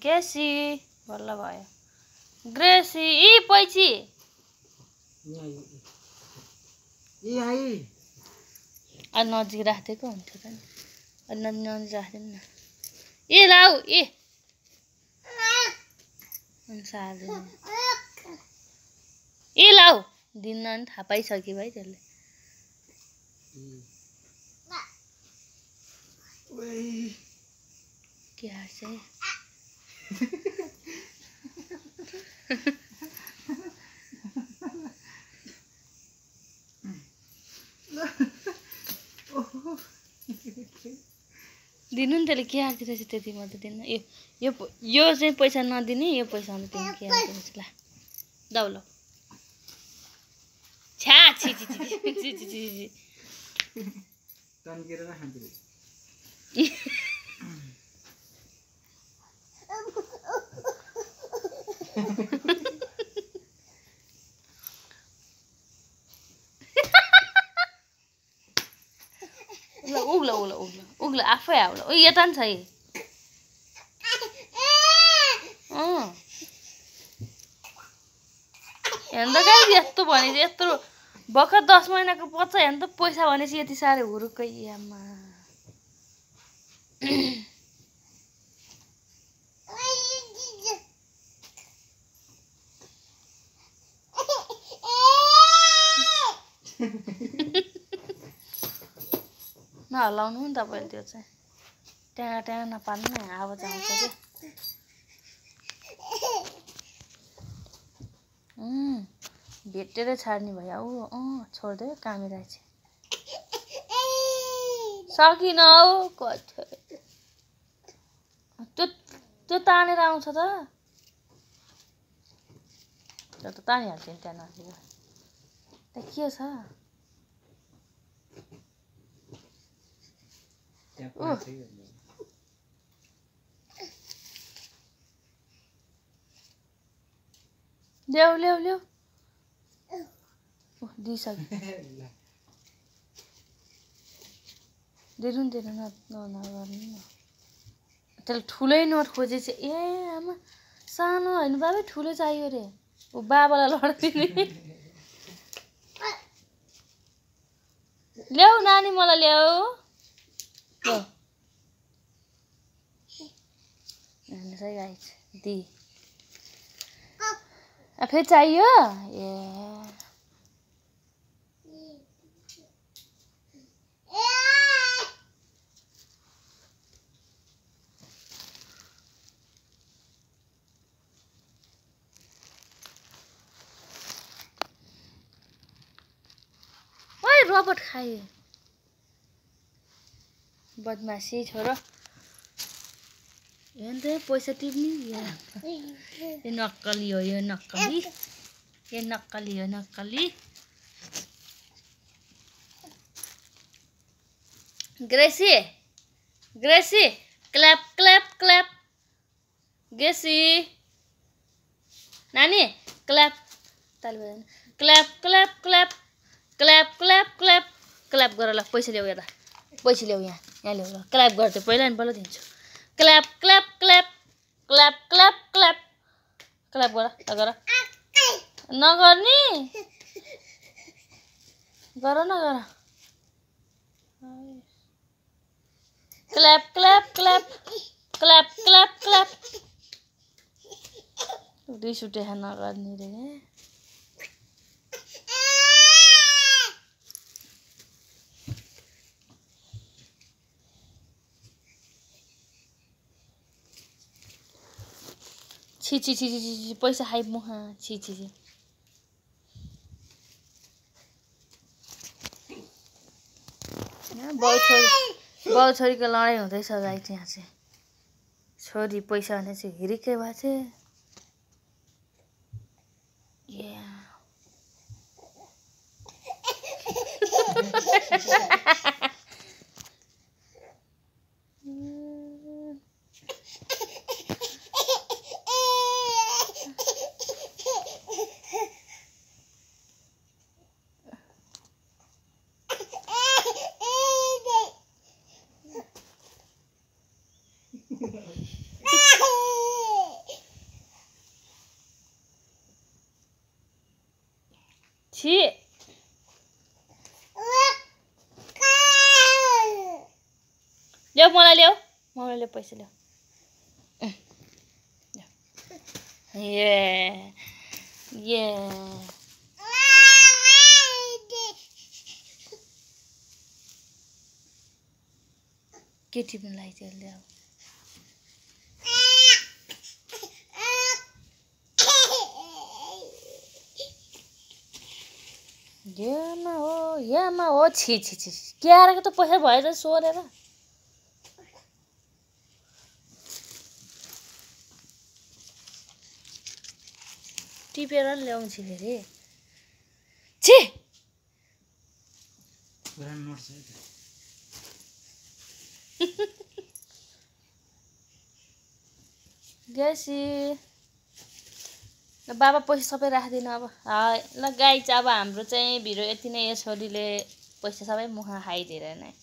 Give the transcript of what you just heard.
गेसी भल भयो ग्रेसी इ पैची अनि नजिक राखिदिएको हुन्थ्यो त नि अनि ए लाउ ए ए लाउ दिन्न नि थाहा पाइसक्यो दिनु नि त्यसले के आएको रहेछ त्यति मात्रै दिनु यो यो यो चाहिँ पैसा नदिने यो पैसा अन्त के आएको रहेछ ल दाउ छ्या छि उग्ल उग्ल उग्ल उग्ल उग्ल आफै आउला ऊ यता नि छ है हेर्नु त गाई यस्तो भनेपछि यत्रो भर्खर दस महिनाको बच्चा हेर्नु त पैसा भनेपछि यति साह्रो हुरुकै आमा नहल्लाउनु नि तपाईँले त्यो चाहिँ ट्याँ ट्याँ नपाल्नु न जान्छ कि भेटेरै छाड्ने भयो ऊ अँ छोडिदियो कामिरहेको छ सकिनँ हौ त्यो त्यो तानेर आउँछ त त्यो त तानिहाल्छ नि त्यहाँ नजिक त के छ त्यहाँ ल्याऊ ल्याउ दिइसक्यो दिनु दिनु न नगर्नु न त्यसलाई ठुलै नोट खोजेछ ए आमा सानो होइन बाबै ठुलो चाहियो अरे ऊ बाबालाई लड्दिने ल्याऊ नानी मलाई ल्याऊ है गाइस दी फेरि चाहियो ए रोबोट खाएँ badmasi choro. Yente poisa tibni ya. Yenakali yo yenakali. Yenakali yenakali. Gresi. Gresi. Clap clap clap. Gresi. Nani? Clap. Talban. Clap clap clap. Clap clap clap. Clap clap, clap. poisa liyo ya. Poisa liyo ya. यहाँले होला clap गर्थ्यो पहिला नि पहिला दिन्छु clap clap clap clap clap clap clap गर गर नगर्ने गर नगर clap clap clap clap clap clap रिस उठे नगर्ने रे छि छि छि छि पैसा खाइ मुहा छि छि छि बाउ छोरी बाउ छोरीको लडाइँ हुँदैछ दाइ त्यहाँ चाहिँ छोरी पैसा भने चाहिँ हिरिकै भएको चाहिँ Yeah. छि मलाई ल्याऊ मलाई ल्याऊ पैसा ल्याऊ Yeah. Yeah. के टिप्नु लागि ल्याऊ यामा हो यामा हो छि छि छि क्यारेको त पैसा भएछ सोरेर टिपेर नि ल्याउँछु फेरि छि ग्यासी बाबा पैसा सबै राखिदिनु अब ल गाई चाहिँ अब हाम्रो चाहिँ भिरो यति नै यो छोरीले पैसा सबै मुख खाइदिएर नै